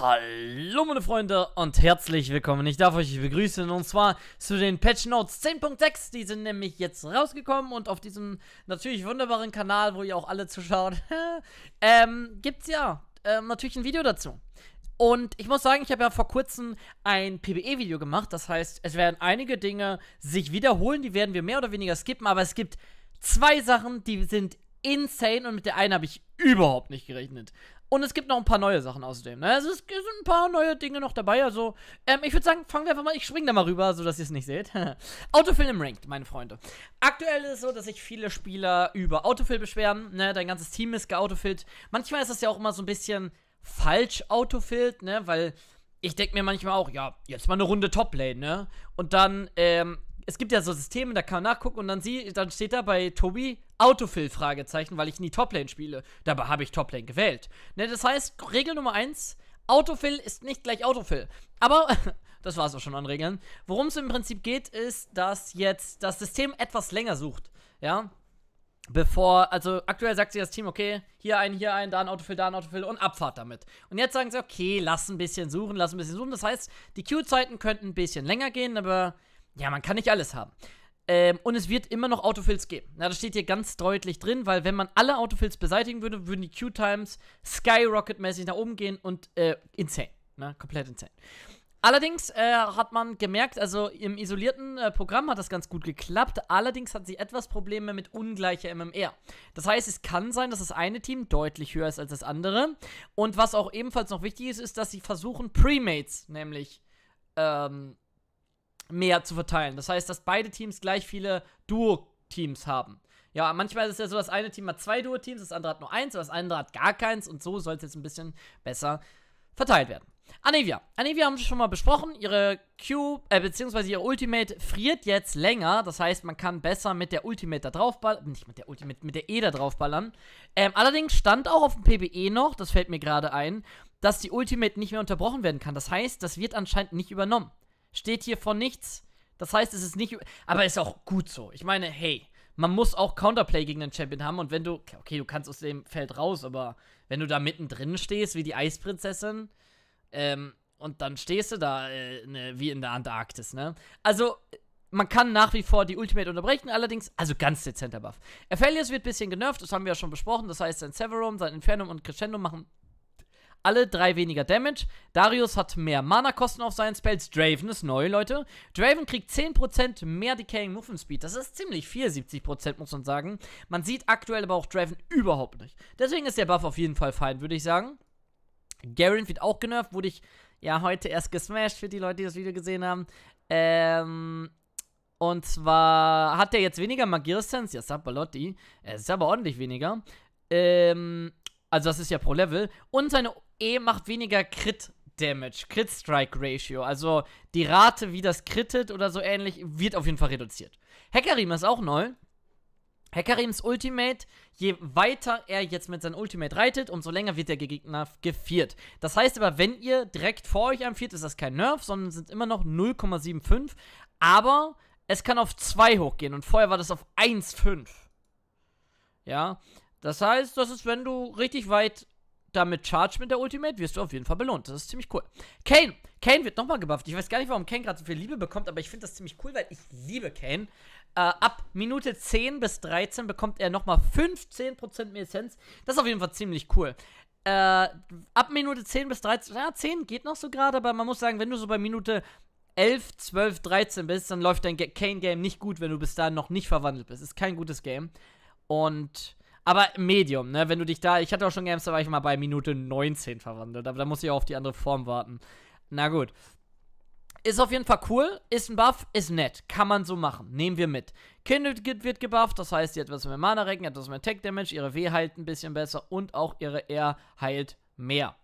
Hallo meine Freunde und herzlich willkommen. Ich darf euch begrüßen und zwar zu den Patch Notes 10.6. Die sind nämlich jetzt rausgekommen und auf diesem natürlich wunderbaren Kanal, wo ihr auch alle zuschaut, ähm, es ja ähm, natürlich ein Video dazu. Und ich muss sagen, ich habe ja vor kurzem ein PBE-Video gemacht. Das heißt, es werden einige Dinge sich wiederholen, die werden wir mehr oder weniger skippen, aber es gibt zwei Sachen, die sind insane und mit der einen habe ich überhaupt nicht gerechnet. Und es gibt noch ein paar neue Sachen außerdem. Ne? Also es, ist, es sind ein paar neue Dinge noch dabei. Also, ähm, ich würde sagen, fangen wir einfach mal. Ich springe da mal rüber, sodass ihr es nicht seht. Autofill im Ranked, meine Freunde. Aktuell ist es so, dass sich viele Spieler über Autofill beschweren. Ne? Dein ganzes Team ist geautofillt. Manchmal ist das ja auch immer so ein bisschen falsch autofillt, ne? Weil ich denke mir manchmal auch, ja, jetzt mal eine Runde Top-Lane, ne? Und dann, ähm, es gibt ja so Systeme, da kann man nachgucken und dann sie, dann steht da bei Tobi Autofill Fragezeichen, weil ich nie Toplane spiele. Dabei habe ich Toplane gewählt. Ne, das heißt, Regel Nummer 1, Autofill ist nicht gleich Autofill. Aber das war es auch schon an Regeln. Worum es im Prinzip geht, ist, dass jetzt das System etwas länger sucht. Ja, bevor, also aktuell sagt sie das Team, okay, hier ein, hier ein, da ein Autofill, da ein Autofill und Abfahrt damit. Und jetzt sagen sie, okay, lass ein bisschen suchen, lass ein bisschen suchen. Das heißt, die Queue-Zeiten könnten ein bisschen länger gehen, aber ja, man kann nicht alles haben. Ähm, und es wird immer noch Autofills geben. Na, das steht hier ganz deutlich drin, weil wenn man alle Autofills beseitigen würde, würden die Q-Times skyrocket-mäßig nach oben gehen und äh, insane. Na, komplett insane. Allerdings äh, hat man gemerkt, also im isolierten äh, Programm hat das ganz gut geklappt. Allerdings hat sie etwas Probleme mit ungleicher MMR. Das heißt, es kann sein, dass das eine Team deutlich höher ist als das andere. Und was auch ebenfalls noch wichtig ist, ist, dass sie versuchen, Premates nämlich ähm, mehr zu verteilen. Das heißt, dass beide Teams gleich viele Duo-Teams haben. Ja, manchmal ist es ja so, das eine Team hat zwei Duo-Teams, das andere hat nur eins, das andere hat gar keins und so soll es jetzt ein bisschen besser verteilt werden. Anivia. Anivia haben wir schon mal besprochen. Ihre Q, äh, beziehungsweise ihr Ultimate friert jetzt länger. Das heißt, man kann besser mit der Ultimate da draufballern. Nicht mit der Ultimate, mit der E da draufballern. Ähm, allerdings stand auch auf dem PBE noch, das fällt mir gerade ein, dass die Ultimate nicht mehr unterbrochen werden kann. Das heißt, das wird anscheinend nicht übernommen steht hier von nichts. Das heißt, es ist nicht. Aber ist auch gut so. Ich meine, hey, man muss auch Counterplay gegen den Champion haben. Und wenn du. Okay, du kannst aus dem Feld raus, aber wenn du da mittendrin stehst, wie die Eisprinzessin, ähm, und dann stehst du da äh, ne, wie in der Antarktis, ne? Also, man kann nach wie vor die Ultimate unterbrechen, allerdings, also ganz dezenter Buff. Aphelius wird ein bisschen genervt, das haben wir ja schon besprochen. Das heißt, sein Severum, sein Infernum und Crescendo machen alle drei weniger Damage. Darius hat mehr Mana-Kosten auf seinen Spells. Draven ist neu, Leute. Draven kriegt 10% mehr Decaying Movement Speed. Das ist ziemlich viel, 70% muss man sagen. Man sieht aktuell aber auch Draven überhaupt nicht. Deswegen ist der Buff auf jeden Fall fein, würde ich sagen. Garen wird auch genervt, wurde ich ja heute erst gesmashed für die Leute, die das Video gesehen haben. Ähm, und zwar hat er jetzt weniger Magierresistenz, ja, Sabalotti. Es ist aber ordentlich weniger. Ähm, also das ist ja pro Level. Und seine E macht weniger Crit Damage, Crit Strike Ratio, also die Rate, wie das crittet oder so ähnlich, wird auf jeden Fall reduziert. Hecarim ist auch neu. Heckarims Ultimate, je weiter er jetzt mit seinem Ultimate reitet, umso länger wird der Gegner gefiert. Das heißt aber, wenn ihr direkt vor euch einviert, ist das kein Nerf, sondern sind immer noch 0,75. Aber es kann auf 2 hochgehen und vorher war das auf 1,5. Ja, das heißt, das ist, wenn du richtig weit damit Charge mit der Ultimate, wirst du auf jeden Fall belohnt. Das ist ziemlich cool. Kane. Kane wird nochmal gebufft. Ich weiß gar nicht, warum Kane gerade so viel Liebe bekommt, aber ich finde das ziemlich cool, weil ich liebe Kane. Äh, ab Minute 10 bis 13 bekommt er nochmal 15% mehr Essenz. Das ist auf jeden Fall ziemlich cool. Äh, ab Minute 10 bis 13, ja, 10 geht noch so gerade, aber man muss sagen, wenn du so bei Minute 11, 12, 13 bist, dann läuft dein Kane-Game nicht gut, wenn du bis dahin noch nicht verwandelt bist. Ist kein gutes Game. Und aber Medium, ne? Wenn du dich da. Ich hatte auch schon Games, da war ich mal bei Minute 19 verwandelt. Aber da muss ich auch auf die andere Form warten. Na gut. Ist auf jeden Fall cool, ist ein Buff, ist nett, kann man so machen, nehmen wir mit. Kindred wird gebufft, das heißt, sie hat etwas mehr Mana recken, etwas mehr Tech Damage, ihre W heilt ein bisschen besser und auch ihre R heilt mehr.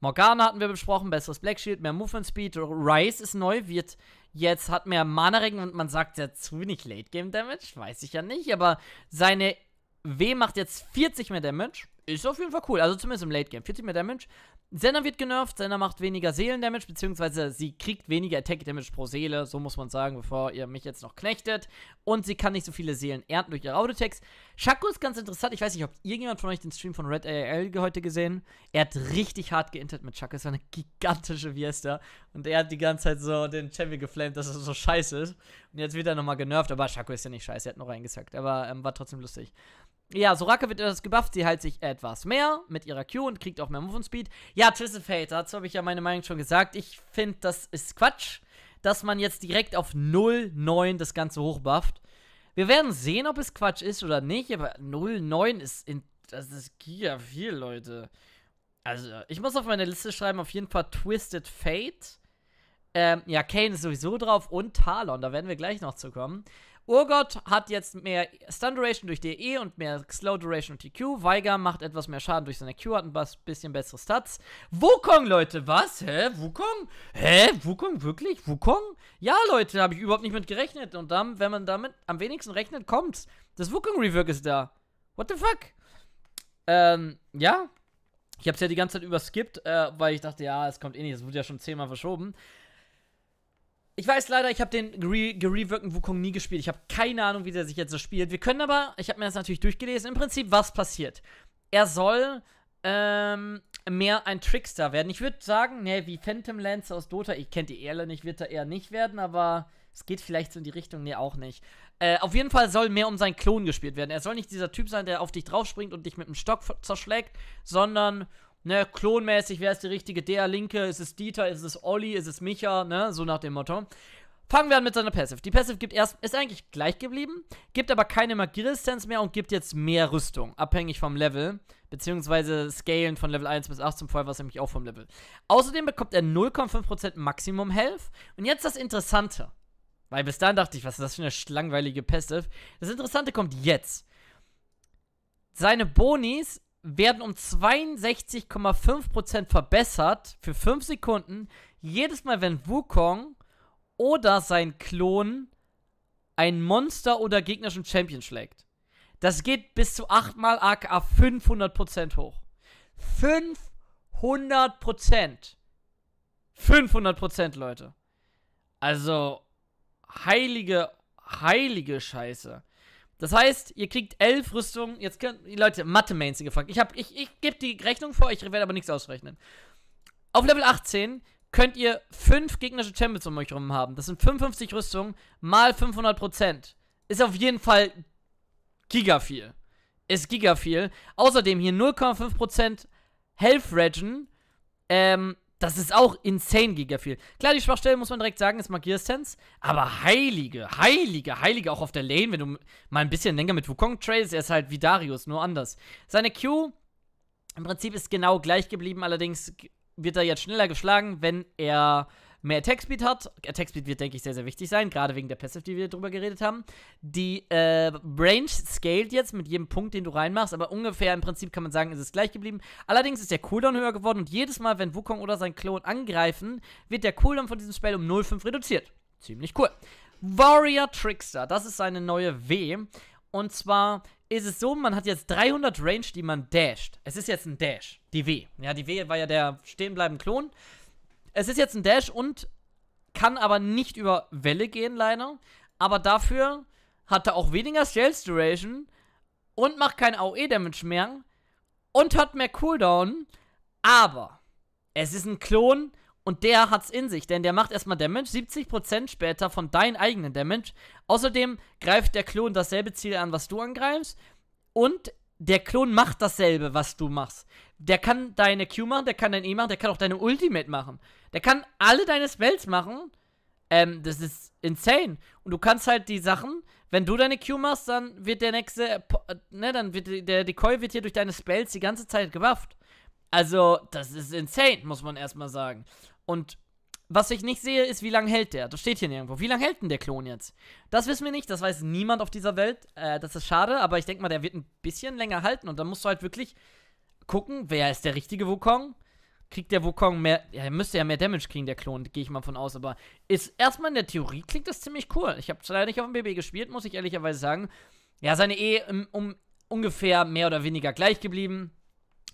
Morgana hatten wir besprochen, besseres Black Shield, mehr Movement Speed, Rise ist neu, wird jetzt, hat mehr Mana Regen und man sagt, er hat zu wenig Late Game Damage, weiß ich ja nicht, aber seine W macht jetzt 40 mehr Damage. Ist auf jeden Fall cool. Also zumindest im Late Game. 40 mehr Damage. Senna wird genervt, Senna macht weniger Seelendamage, beziehungsweise sie kriegt weniger Attack-Damage pro Seele, so muss man sagen, bevor ihr mich jetzt noch knechtet. Und sie kann nicht so viele Seelen ernten durch ihre Autotext. Shaco ist ganz interessant, ich weiß nicht, ob irgendjemand von euch den Stream von Red AL heute gesehen Er hat richtig hart geintert mit Shaco, es war eine gigantische Viesta. Und er hat die ganze Zeit so den Champion geflamed, dass er so scheiße ist. Und jetzt wird er nochmal genervt, aber Shaco ist ja nicht scheiße, er hat noch reingesackt, aber ähm, war trotzdem lustig. Ja, Soraka wird etwas gebufft, sie heilt sich etwas mehr mit ihrer Q und kriegt auch mehr Move und Speed. Ja, Twisted Fate, dazu habe ich ja meine Meinung schon gesagt. Ich finde, das ist Quatsch, dass man jetzt direkt auf 0,9 das Ganze hochbufft. Wir werden sehen, ob es Quatsch ist oder nicht, aber 0,9 ist in, das ist giga viel, Leute. Also, ich muss auf meine Liste schreiben, auf jeden Fall Twisted Fate. Ähm, ja, Kane ist sowieso drauf und Talon, da werden wir gleich noch zu kommen. Urgot hat jetzt mehr Stun Duration durch DE und mehr Slow Duration und TQ. Weiger macht etwas mehr Schaden durch seine Q, hat ein bisschen bessere Stats. Wukong, Leute, was? Hä? Wukong? Hä? Wukong, wirklich? Wukong? Ja, Leute, habe ich überhaupt nicht mit gerechnet. Und dann, wenn man damit am wenigsten rechnet, kommt Das Wukong Rework ist da. What the fuck? Ähm, ja. Ich habe es ja die ganze Zeit überskippt, äh, weil ich dachte, ja, es kommt eh nicht, es wurde ja schon zehnmal verschoben. Ich weiß leider, ich habe den gereworkten Wukong nie gespielt. Ich habe keine Ahnung, wie der sich jetzt so spielt. Wir können aber, ich habe mir das natürlich durchgelesen, im Prinzip, was passiert. Er soll ähm, mehr ein Trickster werden. Ich würde sagen, ne, wie Phantom Lance aus Dota, ich kenne die Erle nicht, wird er eher nicht werden, aber es geht vielleicht so in die Richtung, ne, auch nicht. Äh, auf jeden Fall soll mehr um seinen Klon gespielt werden. Er soll nicht dieser Typ sein, der auf dich draufspringt und dich mit dem Stock zerschlägt, sondern ne, klonmäßig, wer ist die richtige? Der Linke, ist es Dieter, ist es Olli, ist es Micha, ne, so nach dem Motto. Fangen wir an mit seiner Passive. Die Passive gibt erst, ist eigentlich gleich geblieben, gibt aber keine Magieresistenz mehr und gibt jetzt mehr Rüstung, abhängig vom Level, beziehungsweise Scalen von Level 1 bis 18, vorher war es nämlich auch vom Level. Außerdem bekommt er 0,5% Maximum Health. Und jetzt das Interessante, weil bis dahin dachte ich, was ist das für eine langweilige Passive. Das Interessante kommt jetzt. Seine Bonis werden um 62,5% verbessert für 5 Sekunden, jedes Mal, wenn Wukong oder sein Klon ein Monster oder gegnerischen Champion schlägt. Das geht bis zu 8 mal aka 500% hoch. 500%! 500%, Leute. Also, heilige, heilige Scheiße. Das heißt, ihr kriegt elf Rüstungen. Jetzt könnt ihr Leute Mathe-Mains gefangen. Ich, hab, ich, ich gebe die Rechnung vor, ich werde aber nichts ausrechnen. Auf Level 18 könnt ihr fünf gegnerische Champions um euch herum haben. Das sind 55 Rüstungen mal 500%. Ist auf jeden Fall giga viel. Ist giga viel. Außerdem hier 0,5% Health Regen. Ähm, das ist auch insane giga viel. Klar, die Schwachstelle muss man direkt sagen, ist Magierstens. Aber heilige, heilige, heilige auch auf der Lane, wenn du mal ein bisschen länger mit Wukong tradest, er ist halt wie Darius, nur anders. Seine Q im Prinzip ist genau gleich geblieben, allerdings wird er jetzt schneller geschlagen, wenn er mehr Attack-Speed hat. Attack-Speed wird, denke ich, sehr, sehr wichtig sein, gerade wegen der Passive, die wir drüber geredet haben. Die äh, Range scaled jetzt mit jedem Punkt, den du reinmachst, aber ungefähr im Prinzip kann man sagen, ist es gleich geblieben. Allerdings ist der Cooldown höher geworden und jedes Mal, wenn Wukong oder sein Klon angreifen, wird der Cooldown von diesem Spell um 0,5 reduziert. Ziemlich cool. Warrior Trickster, das ist seine neue W. Und zwar ist es so, man hat jetzt 300 Range, die man dasht. Es ist jetzt ein Dash, die W. Ja, die W war ja der stehenbleiben Klon. Es ist jetzt ein Dash und kann aber nicht über Welle gehen, leider. Aber dafür hat er auch weniger Sales Duration und macht kein AOE-Damage mehr und hat mehr Cooldown. Aber es ist ein Klon und der hat's in sich, denn der macht erstmal Damage, 70% später von deinem eigenen Damage. Außerdem greift der Klon dasselbe Ziel an, was du angreifst. Und der Klon macht dasselbe, was du machst. Der kann deine Q machen, der kann dein E machen, der kann auch deine Ultimate machen. Der kann alle deine Spells machen. Ähm, das ist insane. Und du kannst halt die Sachen, wenn du deine Q machst, dann wird der nächste, äh, ne, dann wird der Decoy wird hier durch deine Spells die ganze Zeit gewafft. Also, das ist insane, muss man erstmal sagen. Und was ich nicht sehe, ist, wie lange hält der? Das steht hier nirgendwo. Wie lange hält denn der Klon jetzt? Das wissen wir nicht, das weiß niemand auf dieser Welt. Äh, das ist schade, aber ich denke mal, der wird ein bisschen länger halten und dann musst du halt wirklich gucken, wer ist der richtige Wukong? Kriegt der Wukong mehr. Ja, er müsste ja mehr Damage kriegen, der Klon, gehe ich mal von aus, aber ist erstmal in der Theorie klingt das ziemlich cool. Ich habe es leider nicht auf dem BB gespielt, muss ich ehrlicherweise sagen. Ja, seine E um, ähm, um ungefähr mehr oder weniger gleich geblieben.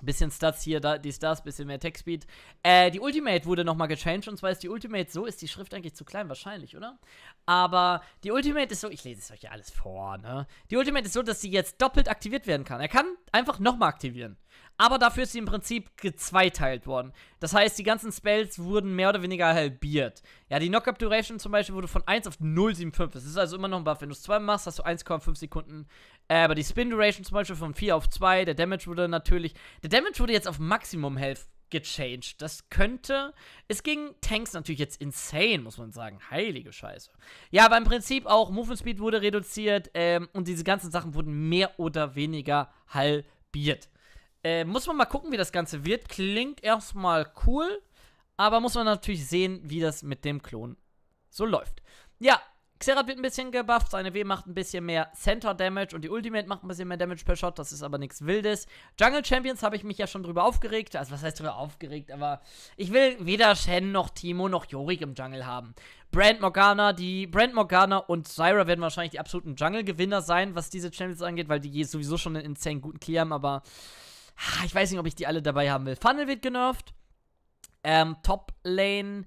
Bisschen Stats hier, da, die Stars, bisschen mehr Tech-Speed. Äh, die Ultimate wurde nochmal gechanged und zwar ist die Ultimate so, ist die Schrift eigentlich zu klein, wahrscheinlich, oder? Aber die Ultimate ist so, ich lese es euch ja alles vor, ne? Die Ultimate ist so, dass sie jetzt doppelt aktiviert werden kann. Er kann einfach nochmal aktivieren. Aber dafür ist sie im Prinzip gezweiteilt worden. Das heißt, die ganzen Spells wurden mehr oder weniger halbiert. Ja, die Knockup Duration zum Beispiel wurde von 1 auf 0,75. Das ist also immer noch ein Buff. Wenn du es 2 machst, hast du 1,5 Sekunden. Äh, aber die Spin Duration zum Beispiel von 4 auf 2. Der Damage wurde natürlich. Der Damage wurde jetzt auf Maximum Health gechanged. Das könnte. Es ging Tanks natürlich jetzt insane, muss man sagen. Heilige Scheiße. Ja, aber im Prinzip auch Movement Speed wurde reduziert ähm, und diese ganzen Sachen wurden mehr oder weniger halbiert. Äh, muss man mal gucken, wie das Ganze wird. Klingt erstmal cool, aber muss man natürlich sehen, wie das mit dem Klon so läuft. Ja, Xerath wird ein bisschen gebufft, seine W macht ein bisschen mehr Center Damage und die Ultimate macht ein bisschen mehr Damage per Shot, das ist aber nichts Wildes. Jungle Champions habe ich mich ja schon drüber aufgeregt, also was heißt drüber aufgeregt, aber ich will weder Shen noch Timo noch Jorik im Jungle haben. Brand Morgana, die Brand Morgana und Zyra werden wahrscheinlich die absoluten Jungle-Gewinner sein, was diese Champions angeht, weil die sowieso schon einen insane guten Clear haben, aber ah, ich weiß nicht, ob ich die alle dabei haben will. Funnel wird genervt. Ähm, Top Lane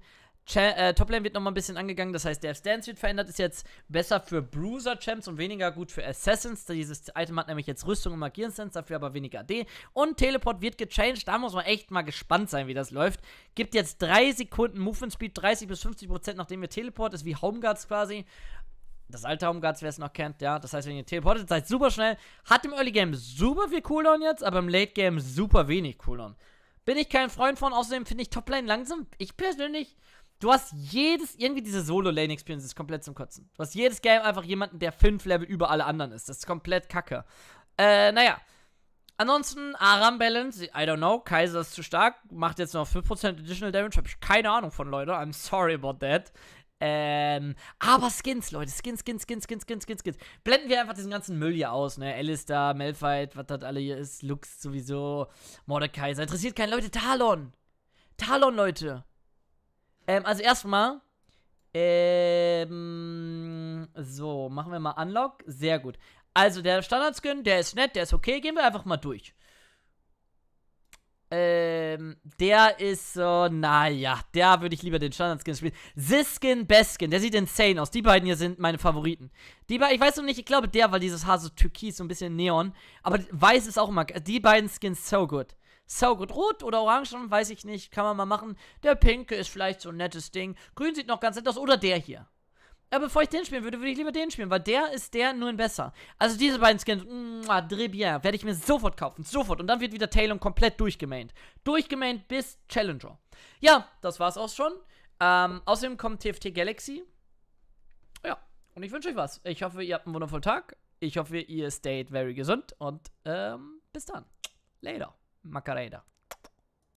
äh, Toplane wird nochmal ein bisschen angegangen, das heißt, der Stance wird verändert, ist jetzt besser für Bruiser-Champs und weniger gut für Assassins. Dieses Item hat nämlich jetzt Rüstung und Magieren-Stance, dafür aber weniger AD. Und Teleport wird gechanged, da muss man echt mal gespannt sein, wie das läuft. Gibt jetzt 3 Sekunden Movement-Speed, 30 bis 50 Prozent, nachdem ihr Teleport, ist wie Homeguards quasi. Das alte Homeguards, wer es noch kennt, ja. Das heißt, wenn ihr teleportet, seid super schnell. Hat im Early Game super viel Cooldown jetzt, aber im Late Game super wenig Cooldown. Bin ich kein Freund von, außerdem finde ich Toplane langsam. Ich persönlich Du hast jedes, irgendwie diese Solo-Lane-Experience ist komplett zum Kotzen. Du hast jedes Game einfach jemanden, der fünf Level über alle anderen ist. Das ist komplett kacke. Äh, naja. Ansonsten, Aram Balance, I don't know, Kaiser ist zu stark, macht jetzt noch 5% Additional Damage, hab ich keine Ahnung von, Leute. I'm sorry about that. Ähm, aber Skins, Leute, Skins, Skins, Skins, Skins, Skins, Skins, Skins. Blenden wir einfach diesen ganzen Müll hier aus, ne? Alistair, Malphite, was das alle hier ist, Lux sowieso, Mordekaiser, interessiert keinen, Leute, Talon. Talon, Leute. Ähm, also erstmal. Ähm, so, machen wir mal Unlock. Sehr gut. Also der Standard-Skin, der ist nett, der ist okay. Gehen wir einfach mal durch. Ähm, der ist so, naja, der würde ich lieber den Standard-Skin spielen. Siskin, Beskin, der sieht insane aus. Die beiden hier sind meine Favoriten. Die beiden, ich weiß noch nicht, ich glaube der, weil dieses Haar so türkis, so ein bisschen neon. Aber weiß ist auch immer, die beiden Skins so gut saugut rot oder orange, weiß ich nicht, kann man mal machen. Der pinke ist vielleicht so ein nettes Ding. Grün sieht noch ganz nett aus oder der hier. Aber bevor ich den spielen würde, würde ich lieber den spielen, weil der ist der nur ein besser. Also diese beiden Skins, mh, très bien, werde ich mir sofort kaufen, sofort. Und dann wird wieder Talon komplett durchgemaint. Durchgemaint bis Challenger. Ja, das war's auch schon. Ähm, außerdem kommt TFT Galaxy. Ja, und ich wünsche euch was. Ich hoffe, ihr habt einen wundervollen Tag. Ich hoffe, ihr stayed very gesund. Und ähm, bis dann. Later. Macarena.